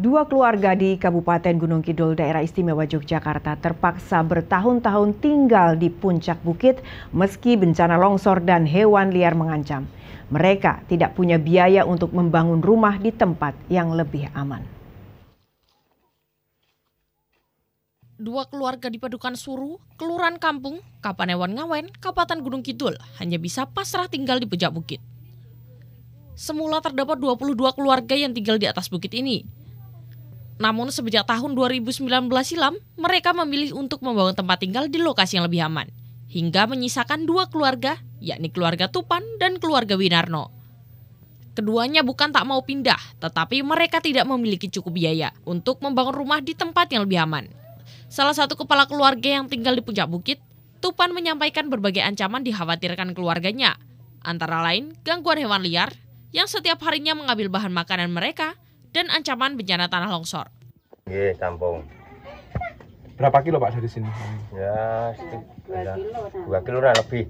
Dua keluarga di Kabupaten Gunung Kidul daerah istimewa Yogyakarta terpaksa bertahun-tahun tinggal di puncak bukit meski bencana longsor dan hewan liar mengancam. Mereka tidak punya biaya untuk membangun rumah di tempat yang lebih aman. Dua keluarga di Padukan Suru, Kelurahan Kampung, Kapanewan Ngawen, Kabupaten Gunung Kidul hanya bisa pasrah tinggal di puncak bukit. Semula terdapat 22 keluarga yang tinggal di atas bukit ini, namun sejak tahun 2019 silam, mereka memilih untuk membangun tempat tinggal di lokasi yang lebih aman, hingga menyisakan dua keluarga, yakni keluarga Tupan dan keluarga Winarno. Keduanya bukan tak mau pindah, tetapi mereka tidak memiliki cukup biaya untuk membangun rumah di tempat yang lebih aman. Salah satu kepala keluarga yang tinggal di puncak bukit, Tupan menyampaikan berbagai ancaman dikhawatirkan keluarganya, antara lain gangguan hewan liar yang setiap harinya mengambil bahan makanan mereka dan ancaman bencana tanah longsor. Iya, kampung. Berapa kilo Pak dari sini? Ya, dua kilo, dua kilo lebih.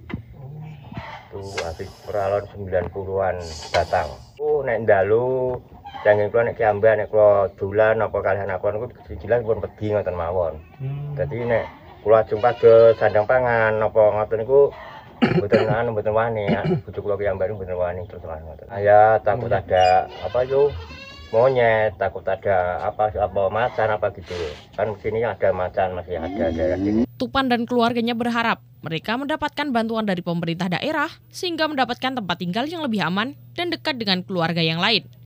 Itu habis peralon 90-an datang. Oh, naik dalu, jangan kulo naik kiamba nek kulo dolan apa kalian aku aku jelas pun pergi ngoten mawon. Hmm. naik, nek kulo jumpa ke sandang pangan apa ngoten niku mboten anu mboten wani, bojo kulo yang baru, mboten wani terus ngoten. Ayah, takut oh, iya. ada apa yo monyet takut ada apa apa macan apa gitu kan sini ada macan masih ada daerah sini Tupan dan keluarganya berharap mereka mendapatkan bantuan dari pemerintah daerah sehingga mendapatkan tempat tinggal yang lebih aman dan dekat dengan keluarga yang lain